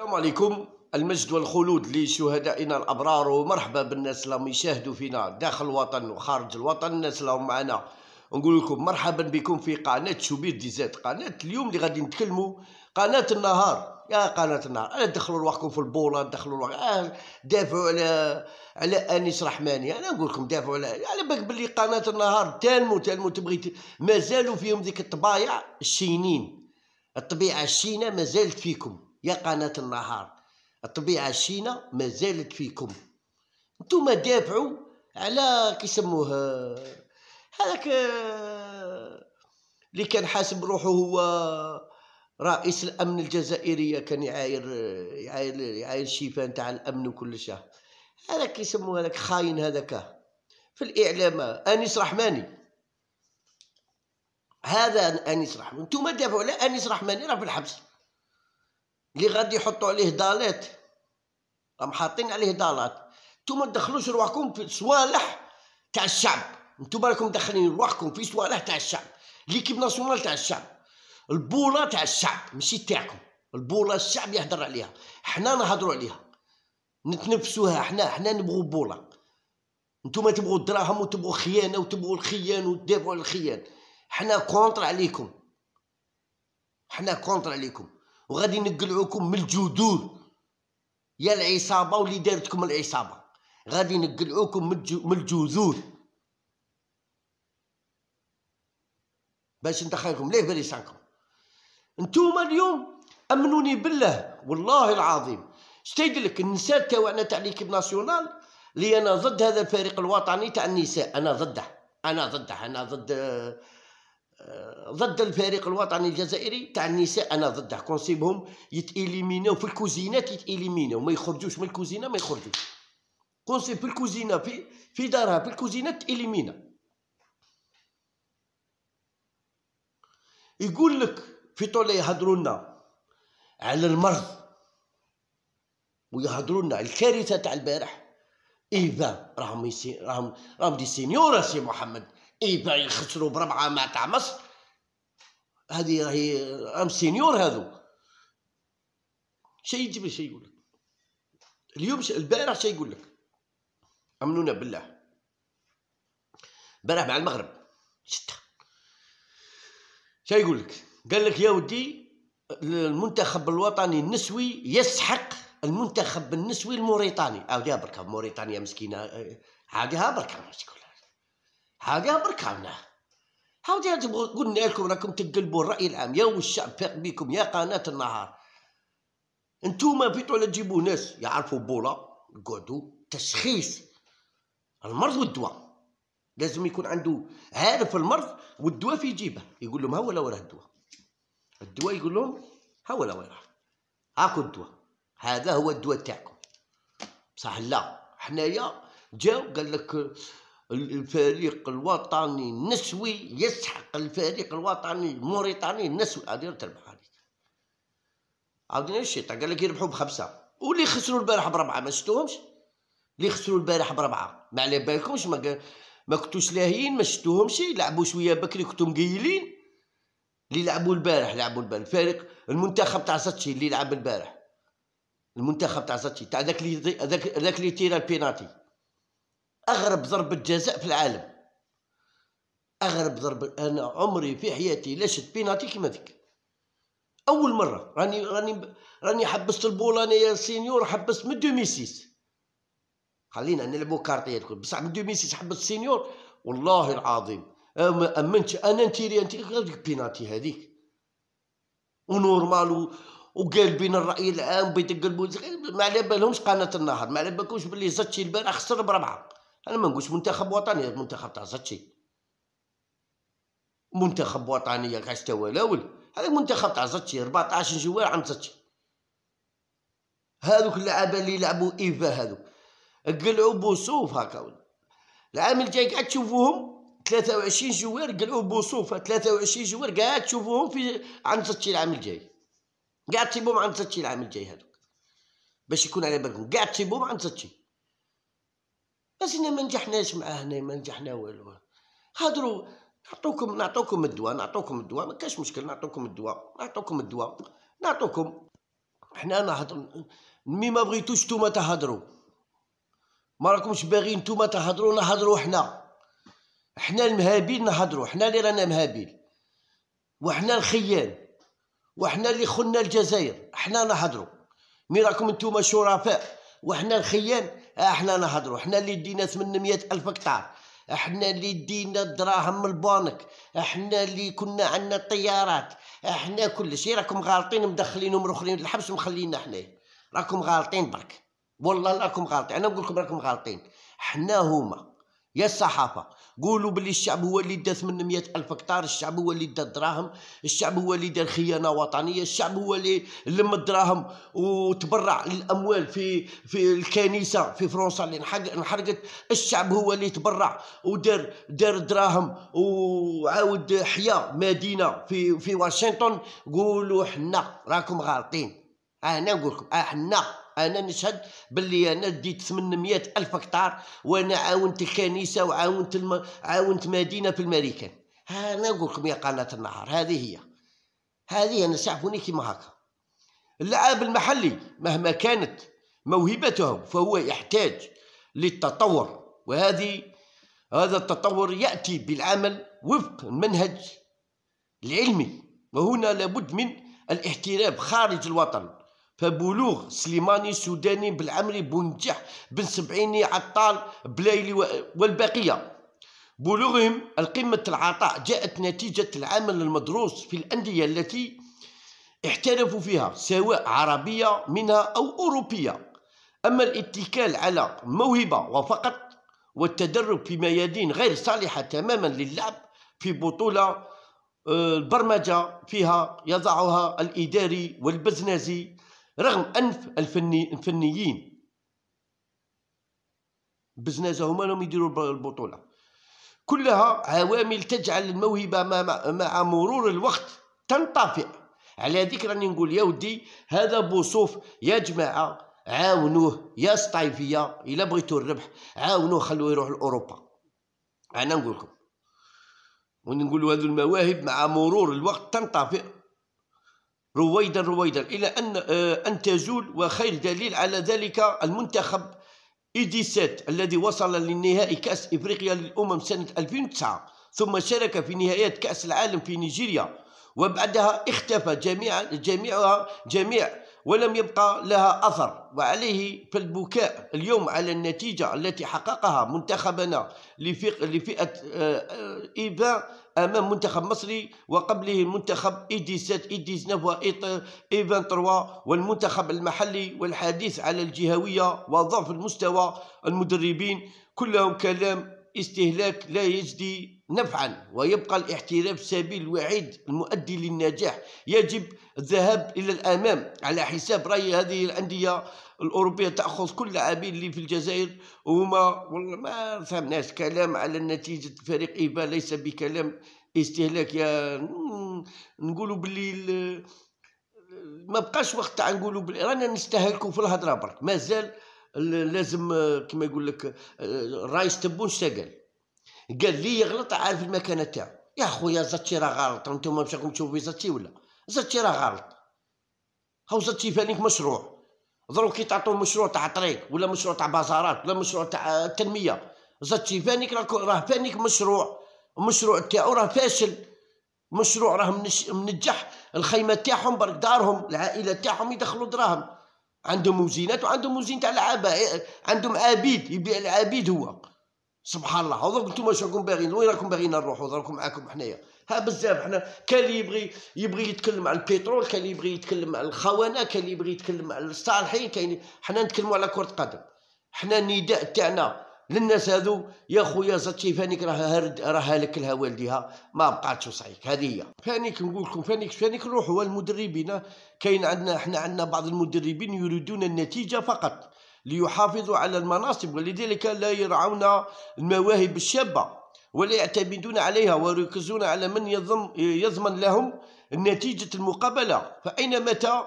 السلام عليكم المجد والخلود لشهدائنا الابرار ومرحبا بالناس اللي يشاهدوا فينا داخل الوطن وخارج الوطن الناس اللي معنا نقول لكم مرحبا بكم في قناه شوبير ديزات قناه اليوم اللي غادي نتكلموا قناه النهار يا قناه النهار انا دخلوا رواحكم في البوله دخلوا رواحكم آه، دافعوا على على انيس رحماني انا نقول لكم دافعوا على على بالك بلي قناه النهار تالمو تالمو تبغي مازالوا فيهم ديك الطبايع الشينين الطبيعه الشينه مازالت فيكم يا قناة النهار الطبيعة الشينة ما زالت فيكم انتم دافعوا على كيسموه هذاك اللي كان حاسب روحه هو رئيس الامن الجزائريه كان يعاير يعاير يعاير شيفان تاع الامن وكل شيء هذاك كيسموه هذاك خاين هذاك في الاعلام انيس رحماني هذا انيس رحماني انتم دافعوا على انيس رحماني راه في الحبس اللي غادي يحطوا عليه ضالات راهم حاطين عليه ضالات نتوما تدخلوش رواحكم في صوالح تاع الشعب نتوما راكم داخلين رواحكم في صوالح تاع الشعب ليكيب ناسيونال تاع الشعب البوله تاع الشعب ماشي تاعكم البوله الشعب يهضر عليها حنا نهضروا عليها نتنفسوها حنا حنا نبغوا بوله نتوما تبغوا الدراهم وتبغوا خيانه وتبغوا الخيان وتدافعوا على الخيان حنا كونتر عليكم حنا كونتر عليكم وغادي نقلعوكم من الجذور يا العصابه واللي دارتكم العصابه غادي نقلعوكم من الجذور باش ندخلكم ليه بلسانكم نتوما اليوم امنوني بالله والله العظيم شتايدير لك النساء تاعنا تاع ليكيب ناسيونال اللي انا ضد هذا الفريق الوطني تاع النساء انا ضده انا ضده انا ضد ضد الفريق الوطني الجزائري تاع النساء انا ضده كونسيبهم يتاليمينو في الكوزينات يتاليمينو ما يخرجوش من الكوزينه ما يخرجوش كونسيب في الكوزينه في في دارها في الكوزينه تاليمينا يقول لك في طول يهضروا لنا على المرض ويهضروا لنا على الكارثه تاع البارح اذا إيه راهم راهم راهم دي سينيورا سي محمد اذا يخسروا بربعه ما تاع مصر هذه راهي ام سينيور هذو شي يجيب شي يقول لك اليوم ش... البارح شي يقول لك امنونا بالله البارح مع المغرب شتا شي يقول لك قال لك يا ودي المنتخب الوطني النسوي يسحق المنتخب النسوي الموريتاني يا بركه موريتانيا مسكينه آه، عاودها بركه حاجه هاو هاودي قلنا لكم راكم تقلبوا الراي العام يا والشعب فاق بيكم يا قناه النهار انتوما بيتو على تجيبوا ناس يعرفوا بولا قعدوا تشخيص المرض والدواء لازم يكون عنده عارف المرض والدواء في جيبه يقول لهم ها ولا وراه الدواء الدواء يقول لهم ها ولا وراه هاكو الدواء هذا هو الدواء تاعكم بصح لا حنايا جاو قال لك الفريق الوطني النسوي يسحق الفريق الوطني الموريتاني النسوي عاد تربح هذه عاودنا الشيطان قال لك يربحوا بخمسه واللي خسروا البارح بربعه ما شفتوهمش اللي خسروا البارح بربعه ما على بالكمش ما ما كنتوش لاهيين ما شفتوهمش لعبوا شويه بكري كنتو مقيلين اللي لعبوا البارح لعبوا البارح الفريق المنتخب تاع ساتشي اللي لعب البارح المنتخب تاع ساتشي تاع ذاك اللي ذاك اللي تيرا البيناتي اغرب ضربه جزاء في العالم اغرب ضربه انا عمري في حياتي لا شت بيناتي كيما ذيك اول مره راني راني راني حبست البوله انا يا سينيور حبست من 2006 خلينا نلعبوا كارتي بصح من 2006 حبست سينيور والله العظيم ما امنتش انا نتيري انت بيناتي هذيك ونورمال وقال بين الراي العام بيدق الموسيقى ما على بالهمش قناه النهار ما على بالكمش بلي زاتشي البارح خسر بربعه انا ما نقولش منتخب وطني منتخب تاع زتشي منتخب وطني كاش تا ولاول هذاك منتخب تاع زتشي 14 جوار عند زتشي هذوك اللعابه اللي يلعبوا ايفا هذوك قلعوا بوصوف هكا العام الجاي قاعد تشوفوهم 23 جوار قلعوا بوصوف 23 جوار قاعد تشوفوهم في عند زتشي العام الجاي قاعد تسيبوهم عند زتشي العام الجاي هذوك باش يكون على بالكم قاعد تسيبوهم عند زتشي اجينا ما نجحناش معاه هنا ما نجحنا والو هضروا نعطوكم نعطوكم الدواء نعطوكم الدواء ما كاش مشكل نعطوكم الدواء نعطوكم الدواء نعطوكم حنا نهضر مي ما بغيتوش نتوما تهضروا ما راكمش باغيين نتوما تهضروا نهضروا حنا حنا المهابيل نهضروا حنا اللي رانا مهابيل وحنا الخيان وحنا اللي خلنا الجزائر حنا نهضروا مي راكم نتوما شرفاء وحنا الخيان احنا نهضروا احنا اللي دينا 800 الف هكتار احنا اللي دينا الدراهم من البنك احنا اللي كنا عندنا الطيارات احنا كل شيء راكم غالطين مدخلينهم الاخرين الحبس ومخلينا احنا راكم غالطين برك والله راكم غالطين انا نقول لكم راكم غالطين حنا هما يا الصحافه قولوا باللي الشعب هو اللي دا 800 ألف هكتار الشعب هو اللي دا الدراهم الشعب هو اللي دار خيانة وطنية الشعب هو اللي لم الدراهم وتبرع للأموال في في الكنيسة في فرنسا اللي انحرقت الشعب هو اللي تبرع ودار دار دراهم وعاود حيا مدينة في في واشنطن قولوا حنا راكم غالطين انا نقول لكم احنا انا نشهد باللي انا ديت 800 الف هكتار وانا عاونت الكنيسه وعاونت الم... عاونت مدينه في الامريكان انا نقول لكم يا قناه النهار هذه هي هذه انا شافوني كيما هكا اللعاب المحلي مهما كانت موهبته فهو يحتاج للتطور وهذه هذا التطور ياتي بالعمل وفق المنهج العلمي وهنا لابد من الاحتراف خارج الوطن فبلوغ سليماني سوداني بالعمري بونجح بن سبعيني عطال بلايلي والبقيه بلوغهم القمة العطاء جاءت نتيجة العمل المدروس في الأندية التي احترفوا فيها سواء عربية منها أو أوروبية أما الاتكال على موهبة وفقط والتدرب في ميادين غير صالحة تماما للعب في بطولة آه، البرمجة فيها يضعها الإداري والبزنزي رغم أنف الفني الفنيين بزنازة هما لهم يديروا البطولة كلها عوامل تجعل الموهبة مع, مع مرور الوقت تنطفئ على ذكر راني نقول يا ودي هذا بوصوف يا جماعة عاونوه يا سطايفية إلا بغيتو الربح عاونوه خلوه يروح لأوروبا أنا نقول لكم ونقولوا هذو المواهب مع مرور الوقت تنطفئ رويدا رويدا إلى أن آه، أن تزول وخير دليل على ذلك المنتخب ايديسيت الذي وصل للنهائي كأس إفريقيا للأمم سنة 2009 ثم شارك في نهائيات كأس العالم في نيجيريا وبعدها اختفى جميع جميع جميع ولم يبقى لها أثر وعليه فالبكاء اليوم على النتيجة التي حققها منتخبنا لفئة آه، آه، إيفا أمام منتخب مصري وقبله المنتخب ايدي 17 ايدي 19 ايفان إي والمنتخب المحلي والحديث على الجهوية وضعف المستوى المدربين كلهم كلام استهلاك لا يجدي نفعا ويبقى الاحتراف سبيل الوحيد المؤدي للنجاح يجب الذهاب الى الامام على حساب راي هذه الانديه الاوروبيه تاخذ كل لاعبين اللي في الجزائر وهما والله ما فهمناش كلام على نتيجه فريق ايفا ليس بكلام استهلاك يا نقولوا باللي ما بقاش وقت تاع نقولوا باللي رانا نستهلكوا في الهضره برك مازال لازم كما يقول لك آه، الرئيس تبون سقل قال لي يغلط عارف المكانه تاعو يا خويا زاتي راه غلط مش مشاكم تشوفوا في زاتي ولا زاتي راه غلط هاو زاتي فانيك مشروع ضروري كي تعطوه مشروع تاع طريق ولا مشروع تاع بازارات ولا مشروع تاع التنميه زاتي فانيك راه فانيك مشروع المشروع تاعو راه فاشل مشروع راه منش... منجح الخيمه تاعهم برك دارهم العائله تاعهم يدخلوا دراهم عندهم وزينات وعندهم وزين تاع العباء عندهم عبيد يبيع العبيد هو سبحان الله هذوك نتوما واش راكم باغيين وين راكم باغيين نروحوا راكم معاكم حنايا ها بزاف حنا كان اللي يبغي يبغي يتكلم على البترول كان اللي يبغي يتكلم على الخونه كان اللي يبغي يتكلم على الصالحين كاين حنا نتكلموا على كره قدم حنا النداء تاعنا للناس هذو يا خويا زاتي فانيك راه هرد راه هلك لها والديها ما بقاتش وصعيك هذه هي فانيك نقول لكم فانيك فانيك روحوا المدربين كاين عندنا حنا عندنا بعض المدربين يريدون النتيجه فقط ليحافظوا على المناصب ولذلك لا يرعون المواهب الشابة ولا يعتمدون عليها ويركزون على من يضم يضمن لهم نتيجة المقابلة فأين متى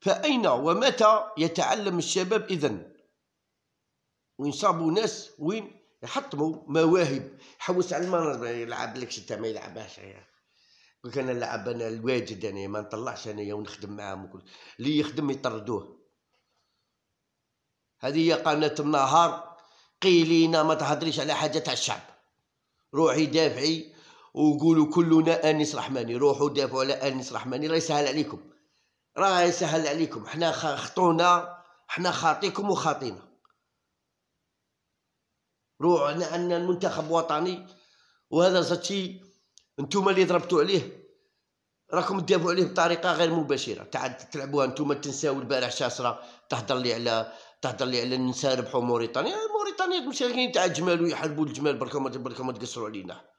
فأين ومتى يتعلم الشباب إذن وينصابوا ناس وين يحطموا مواهب يحوس على المناصب يلعب لك انت ما يلعبهاش قلت انا نلعب انا الواجد انا ما نطلعش انا ونخدم معاهم وكل اللي يخدم يطردوه هذه هي قناة النهار قيلينا ما تهضريش على حاجة تاع الشعب روحي دافعي وقولوا كلنا انس رحماني روحوا دافعوا على انس رحماني راه يسهل عليكم راه يسهل عليكم حنا خطونا حنا خاطيكم وخاطينا روحنا ان المنتخب وطني وهذا زاتشي نتوما اللي ضربتوا عليه راكم تدافعوا عليه بطريقه غير مباشره تاع تلعبوها نتوما تنساو البارح شاسره تهضر لي على تهضر لي على النساء ربحوا موريتانيا موريتانيا مشاركين تاع الجمال ويحاربوا الجمال بركم بركم تقصروا علينا